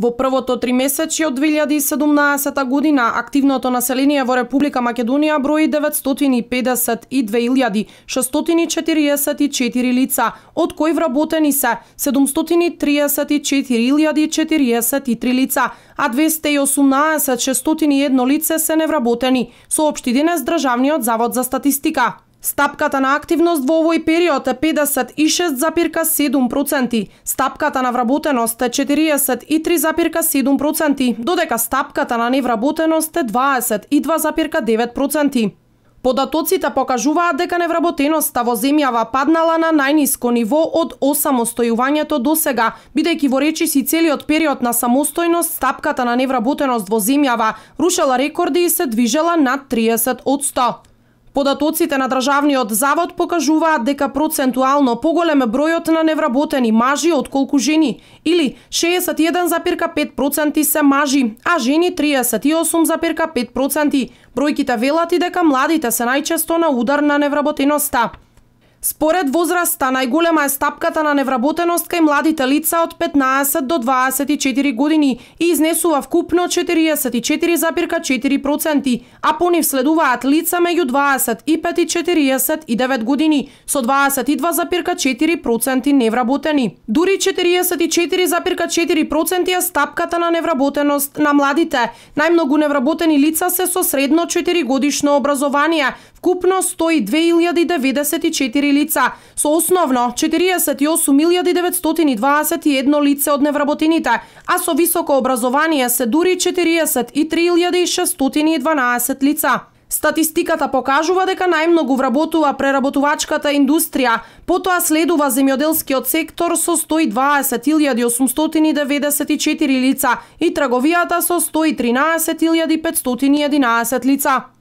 Во првото три месече од 2017 година активното население во Република Македонија брои 952.644 лица, од кои вработени се 734.043 лица, а 218.601 лице се невработени, соопшти денес Државниот завод за статистика. Стапката на активност во овој период е 56,7%, стапката на вработеност е 43,7%, додека стапката на невработеност е 22,9%. Податоците покажуваат дека невработеноста во земјава паднала на најниско ниво од осамостојувањето до сега, бидејќи во речиси целиот период на самостојност стапката на невработеност во земјава рушела рекорди и се движела над 30 од 100. Податоците на Државниот завод покажуваат дека процентуално поголем бројот на невработени мажи од колку жени, или 61,5% се мажи, а жени 38,5%. Бројките велат и дека младите се најчесто на удар на невработеноста. Според возраста, најголема е стапката на невработеност кај младите лица од 15 до 24 години и изнесува вкупно 44,4%, а по нив следуваат лица меѓу 25 и 49 години, со 22,4% невработени. Дури 44,4% е стапката на невработеност на младите. Најмногу невработени лица се со средно 4 годишно образование, вкупно 102.094 153 лица, со основно 48.921 лице од невработените, а со високо образование се дури 43.612 лица. Статистиката покажува дека најмногу вработува преработувачката индустрија, потоа следува земјоделскиот сектор со 120.894 лица и трговијата со 113.511 лица.